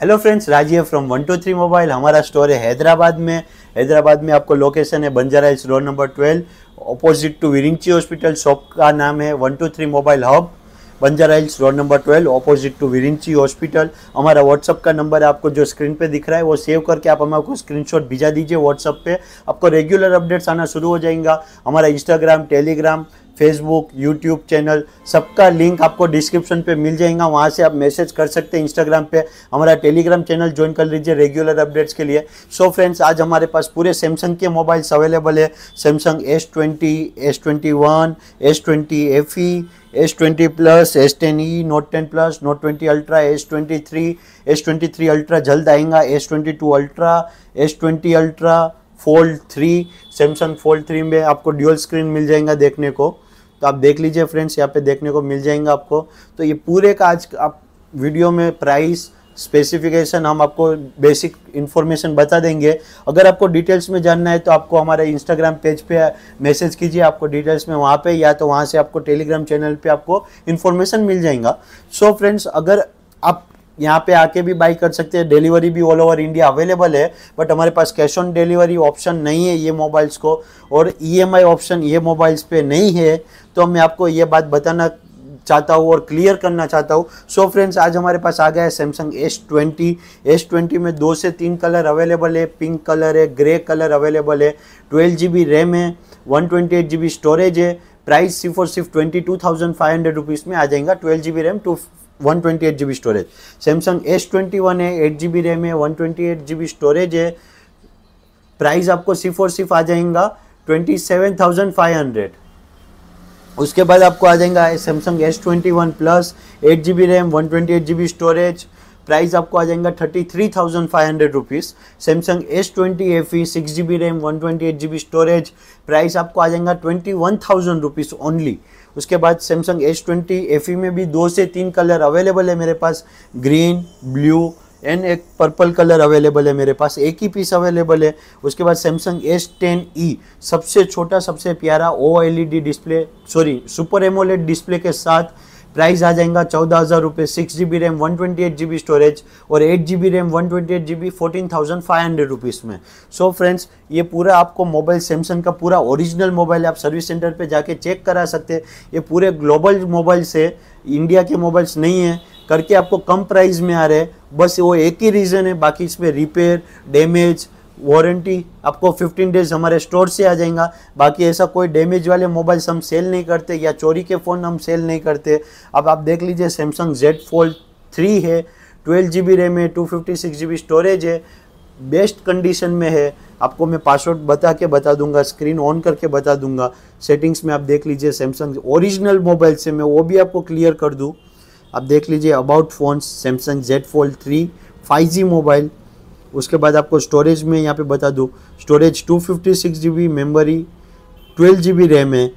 hello friends Rajeev from one two three mobile हमारा store है हैदराबाद में हैदराबाद में आपको लोकेशन है बंजारा इस road number twelve opposite to Virinchi hospital shop का नाम है one two three mobile hub Banjara Hills road number twelve opposite to Virinchi hospital हमारा व्हाट्सअप का नंबर आपको जो स्क्रीन पे दिख रहा है वो सेव करके आप हमारे स्क्रीनशॉट भेजा दीजिए व्हाट्सअप पे आपको रेगुलर अपडेट्स आना शुरू हो जाएगा हमारा Instagram Telegram Facebook YouTube channel सबका लिंक आपको डिस्क्रिप्शन पे मिल जाएगा वहाँ से आप मैसेज कर सकते हैं इंस्टाग्राम पे हमारा टेलीग्राम चैनल ज्वाइन कर लीजिए रेगुलर अपडेट्स के लिए सो so फ्रेंड्स आज हमारे पास पूरे सैमसंग के मोबाइल्स अवेलेबल है Samsung S twenty S twenty one S twenty F E S twenty plus S ten E note ten plus note twenty ultra S twenty three S twenty three ultra जल्द आएगा S twenty two ultra S twenty ultra fold three Samsung fold three में आपको dual screen मिल जाएगा देखने को तो आप देख लीजिए फ्रेंड्स यहाँ पे देखने को मिल जाएंगे आपको तो ये पूरे का आज आप वीडियो में प्राइस स्पेसिफिकेशन हम आपको बेसिक इन्फॉर्मेशन बता देंगे अगर आपको डिटेल्स में जानना है तो आपको हमारे इंस्टाग्राम पेज पे मैसेज कीजिए आपको डिटेल्स में वहाँ पे या तो वहाँ से आपको टेलीग्राम चैनल पे आपको इन्फॉर्मेशन मिल जाएगा सो so फ्रेंड्स अगर आप यहाँ पे आके भी बाई कर सकते हैं डिलीवरी भी ऑल ओवर इंडिया अवेलेबल है बट हमारे पास कैश ऑन डिलीवरी ऑप्शन नहीं है ये मोबाइल्स को और ईएमआई e ऑप्शन ये मोबाइल्स पे नहीं है तो मैं आपको ये बात बताना चाहता हूँ और क्लियर करना चाहता हूँ सो फ्रेंड्स आज हमारे पास आ गया है Samsung S twenty S twenty में दो से तीन कलर अवेलेबल है पिंक कलर है ग्रे कलर अवेलेबल है ट्वेल्व जी बी रैम है one twenty eight G B storage है प्राइस सिर्फ और सिर्फ twenty two thousand five hundred rupees में आ जाएगा twelve G B RAM to one twenty eight G B storage Samsung S twenty one है eight G B RAM है one twenty eight G B storage है price आपको सिर्फ और सिर्फ आ जाएगा twenty seven thousand five hundred उसके बाद आपको आ जाएगा Samsung S twenty one plus eight G B RAM one twenty eight G B storage price आपको आ जाएगा thirty three thousand five hundred rupees Samsung S twenty F E six G B RAM one twenty eight G B storage price आपको आ जाएगा twenty one thousand rupees only उसके बाद Samsung S twenty F E में भी दो से तीन कलर अवेलेबल है मेरे पास ग्रीन ब्लू एंड एक पर्पल कलर अवेलेबल है मेरे पास एक ही पीस अवेलेबल है उसके बाद सैमसंग एस टेन ई सबसे छोटा सबसे प्यारा O L E D display sorry super AMOLED display के साथ प्राइस आ जाएगा चौदह हज़ार रुपये six G B RAM one twenty eight G B storage और eight G B RAM one twenty eight G B fourteen thousand five hundred rupees में so so friends ये पूरा आपको मोबाइल सैमसंग का पूरा ओरिजिनल मोबाइल है आप service centre पर जाके चेक करा सकते हैं ये पूरे ग्लोबल मोबाइल्स है इंडिया के मोबाइल्स नहीं है करके आपको कम प्राइस में आ रहे हैं बस वो एक ही रीज़न है बाकी इसमें रिपेयर डैमेज वारंटी आपको 15 डेज हमारे स्टोर से आ जाएगा बाकी ऐसा कोई डैमेज वाले मोबाइल्स हम सेल नहीं करते या चोरी के फ़ोन हम सेल नहीं करते अब आप देख लीजिए सैमसंग जेड Fold थ्री है ट्वेल्व जी बी रैम है two fifty six G B storage है बेस्ट कंडीशन में है आपको मैं पासवर्ड बता के बता दूंगा स्क्रीन ऑन करके बता दूंगा सेटिंग्स में आप देख लीजिए सैमसंग ओरिजिनल मोबाइल से मैं वो भी आपको क्लियर कर दूँ आप देख लीजिए about phone Samsung Z fold three five G mobile उसके बाद आपको स्टोरेज में यहाँ पे बता दूँ storage two fifty six G B memory twelve G B RAM है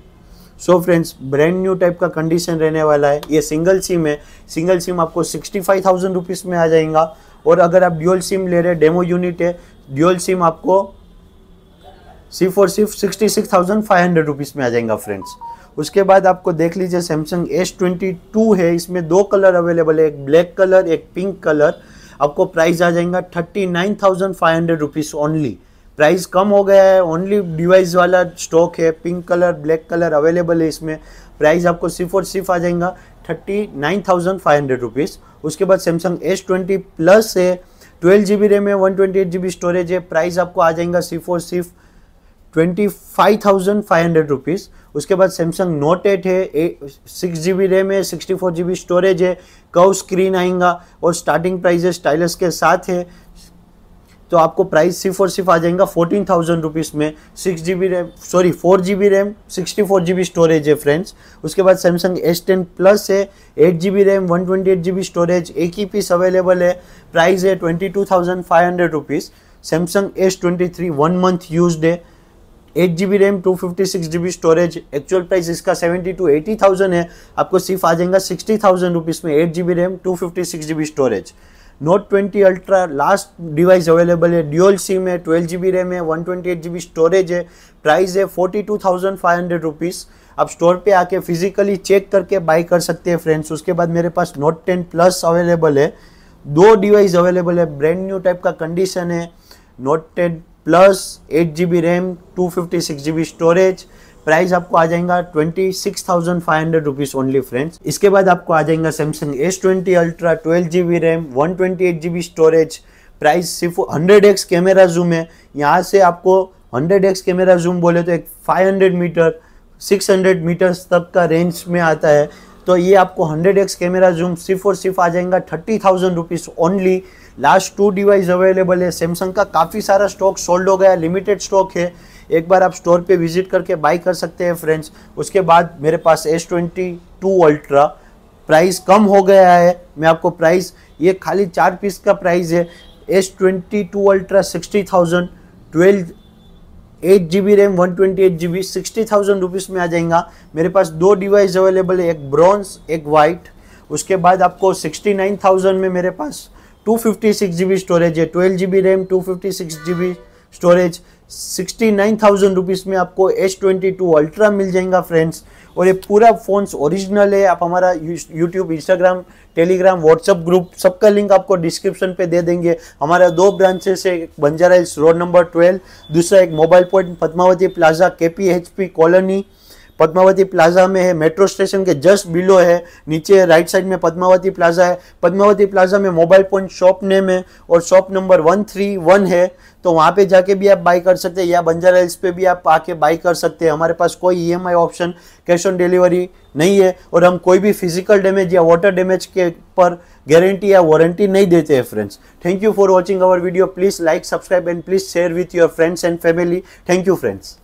so friends brand new type का कंडीशन रहने वाला है ये सिंगल सिम है सिंगल सिम आपको सिक्सटी फाइव थाउजेंड रुपीज़ में आ जाएगा और अगर आप ड्यूअल सिम ले रहे डेमो यूनिट है ड्यूअल सिम आपको सिर्फ और सिर्फ sixty six thousand five hundred rupees में आ जाएगा फ्रेंड्स उसके बाद आपको देख लीजिए सैमसंग एस ट्वेंटी टू है इसमें दो कलर अवेलेबल है एक ब्लैक कलर एक पिंक कलर आपको प्राइस आ जाएगा thirty nine thousand five hundred rupees only price कम हो गया है ओनली डिवाइस वाला स्टॉक है pink colour black colour available है इसमें प्राइस आपको सिर्फ और सिर्फ आ जाएगा thirty nine thousand five hundred rupees उसके बाद सैमसंग एस ट्वेंटी प्लस है ट्वेल्व जी बी रैम है one twenty eight G B storage है प्राइस आपको आ जाएगा सिर्फ और सिर्फ twenty five thousand five hundred rupees उसके बाद सैमसंग नोट एट है सिक्स जी बी रैम है sixty four G B storage है कव स्क्रीन आएगा और स्टार्टिंग प्राइस है स्टाइलस के साथ है तो आपको प्राइस सिर्फ और सिर्फ आ जाएगा फोर्टीन थाउजेंड रुपीज़ में six G B RAM sorry four G B RAM sixty four G B storage है फ्रेंड्स उसके बाद सैमसंग एस टेन प्लस है eight G B RAM one twenty eight G B storage एक ही piece available है price है twenty two thousand five hundred rupees Samsung S twenty three one month use है eight G B RAM two fifty six G B storage actual price इसका seventy two eighty thousand है आपको सिर्फ आ जाएगा sixty thousand rupees में eight G B RAM two fifty six G B storage note twenty ultra last device available है dual SIM है twelve G B RAM है one twenty eight G B storage है price है forty two thousand five hundred rupees आप store पे आके physically check करके by कर सकते हैं फ्रेंड्स उसके बाद मेरे पास नोट टेन प्लस अवेलेबल है दो डिवाइस अवेलेबल है ब्रांड न्यू टाइप का कंडीशन है note ten plus eight G B RAM two fifty six G B storage price आपको आ जाएगा twenty six thousand five hundred rupees only friends इसके बाद आपको आ जाएगा Samsung S twenty ultra twelve G B RAM one twenty eight G B storage price सिर्फ hundred X camera zoom है यहाँ से आपको हंड्रेड एक्स कैमरा जूम बोले तो एक five hundred metre six hundred metres तक का रेंज में आता है तो ये आपको 100x कैमरा जूम सिर्फ और सिर्फ आ जाएगा thirty thousand rupees only last two device available है सैमसंग का काफ़ी सारा स्टॉक सोल्ड हो गया लिमिटेड स्टॉक है एक बार आप स्टोर पे विजिट करके बाई कर सकते हैं फ्रेंड्स उसके बाद मेरे पास S twenty two ultra price कम हो गया है मैं आपको प्राइस ये खाली चार पीस का प्राइस है S twenty two ultra sixty thousand twelve eight G B RAM one twenty eight G B sixty thousand rupees में आ जाएगा मेरे पास दो डिवाइस अवेलेबल है एक ब्रॉन्ज एक वाइट उसके बाद आपको सिक्सटी नाइन थाउजेंड में मेरे पास two fifty six G B storage है twelve G B RAM two fifty six G B storage sixty nine thousand rupees में आपको एस ट्वेंटी टू अल्ट्रा मिल जाएगा फ्रेंड्स और ये पूरा फ़ोन्स ओरिजिनल है आप हमारा YouTube Instagram Telegram WhatsApp group सबका लिंक आपको डिस्क्रिप्शन पे दे देंगे हमारा दो ब्रांचेस है एक Banjara Hills road number twelve दूसरा एक mobile point Padmavati plaza K P H B colony Padmavati plaza में है मेट्रो स्टेशन के जस्ट बिलो है नीचे राइट साइड में पद्मावती प्लाजा है पद्मावती प्लाजा में मोबाइल फोन शॉप नेम है और shop number one three one है तो वहाँ पे जाके भी आप बाई कर सकते हैं या बंजारा हिल्स पे भी आप आके बाई कर सकते हैं हमारे पास कोई ई ऑप्शन कैश ऑन डिलीवरी नहीं है और हम कोई भी फिजिकल डैमेज या वाटर डैमेज के पर गारंटी या वारंटी नहीं देते हैं friends thank you for watching our video please like subscribe and please share with your friends and family thank you friends